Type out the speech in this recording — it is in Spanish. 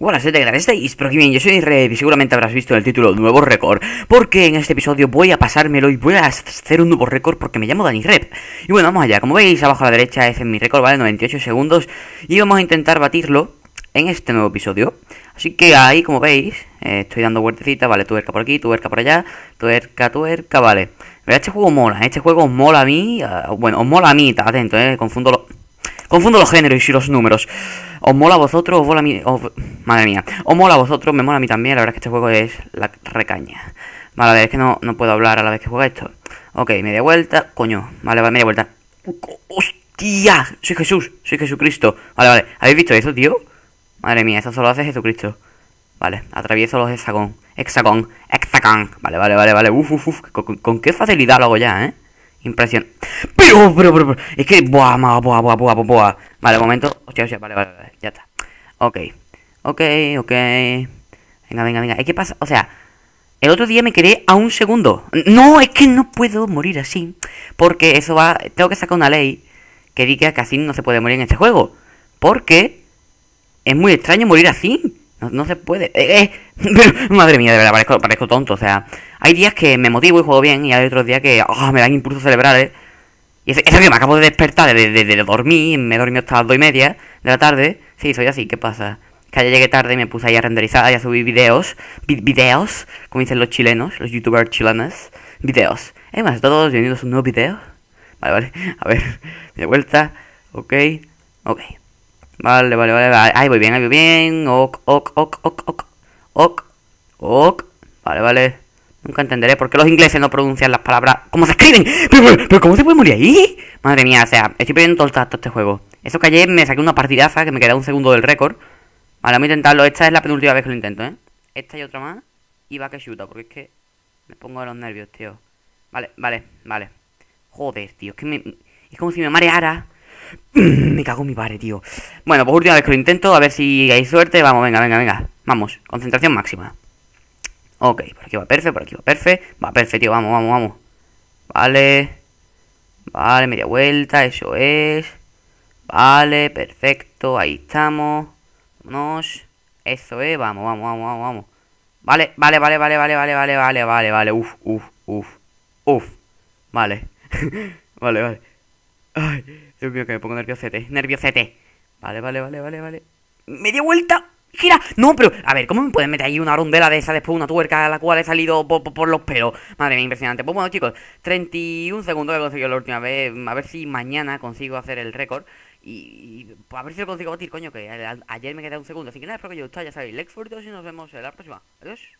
Buenas, ¿qué tal estáis? pero bien, yo soy Red y seguramente habrás visto el título Nuevo Récord, porque en este episodio voy a pasármelo y voy a hacer un nuevo récord porque me llamo Dani Rep. Y bueno, vamos allá, como veis abajo a la derecha es mi récord, vale, 98 segundos, y vamos a intentar batirlo en este nuevo episodio. Así que ahí, como veis, eh, estoy dando vueltecita, vale, tuerca por aquí, tuerca por allá, tuerca, tuerca, vale. este juego mola, ¿eh? este juego mola a mí, bueno, os mola a mí, atento, eh, confundo los Confundo los géneros y los números. Os mola a vosotros, os mola a mí. Madre mía. Os mola a vosotros, me mola a mí también. La verdad es que este juego es la recaña. Vale, a ver, es que no, no puedo hablar a la vez que juego esto. Ok, media vuelta. Coño. Vale, vale, media vuelta. ¡Hostia! Soy Jesús, soy Jesucristo. Vale, vale. ¿Habéis visto eso, tío? Madre mía, eso solo hace Jesucristo. Vale, atravieso los hexagón. Hexagón, hexagón. Vale, vale, vale, vale. Uf, uf, uf. Con, qué facilidad lo hago ya, ¿eh? Impresión pero, pero, pero, pero es que, buah, ma, buah, buah, buah, buah. Vale, momento. Hostia, hostia, vale, vale, ya está. Ok, ok, ok. Venga, venga, venga. Es que pasa, o sea, el otro día me quedé a un segundo. No, es que no puedo morir así. Porque eso va, tengo que sacar una ley que diga que así no se puede morir en este juego. Porque es muy extraño morir así. No, se puede. Eh, eh madre mía, de verdad, parezco, tonto. O sea, hay días que me motivo y juego bien y hay otros días que oh, me dan celebrar eh y es que me acabo de despertar, de, dormir, me he dormido hasta las 2 y media de la tarde. Sí, soy así, ¿qué pasa? Que ayer llegué tarde y me puse ahí a renderizar y a subir videos. videos, como dicen los chilenos, los youtubers chilenos. Videos. Eh, más, todos bienvenidos a un nuevo video. Vale, vale. A ver, de vuelta. Ok, ok. Vale, vale, vale. vale. Ahí voy bien, ahí voy bien. Ok, ok, ok, ok, ok. Ok, ok. Vale, vale. Nunca entenderé por qué los ingleses no pronuncian las palabras cómo se escriben. Pero, ¿cómo se puede morir ahí? Madre mía, o sea, estoy perdiendo todo el tacto este juego. Eso que ayer me saqué una partidaza que me queda un segundo del récord. Vale, vamos a intentarlo. Esta es la penúltima vez que lo intento, ¿eh? Esta y otra más. Y va que chuta, porque es que me pongo a los nervios, tío. Vale, vale, vale. Joder, tío, es que me... Es como si me mareara. me cago en mi padre, tío. Bueno, pues última vez que lo intento, a ver si hay suerte. Vamos, venga, venga, venga. Vamos, concentración máxima. Ok, por aquí va perfecto, por aquí va perfecto. Va perfecto, tío, vamos, vamos, vamos. Vale. Vale, media vuelta, eso es. Vale, perfecto, ahí estamos. Vámonos. Eso es, vamos, vamos, vamos, vamos, Vale, vale, vale, vale, vale, vale, vale, vale, vale, vale, uf, uf, uf, uf. Vale. vale, vale. Ay, Dios mío, que me pongo nerviosete, nerviosete. Vale, vale, vale, vale, vale. Media vuelta gira. No, pero, a ver, ¿cómo me pueden meter ahí una rondela de esa después una tuerca a la cual he salido por, los pelos? Madre mía, impresionante. Pues bueno, chicos, 31 segundos que he conseguido la última vez. A ver si mañana consigo hacer el récord. Y, a ver si lo consigo batir, coño, que ayer me quedé un segundo. Así que nada, espero que os haya ya sabéis, y nos vemos en la próxima. Adiós.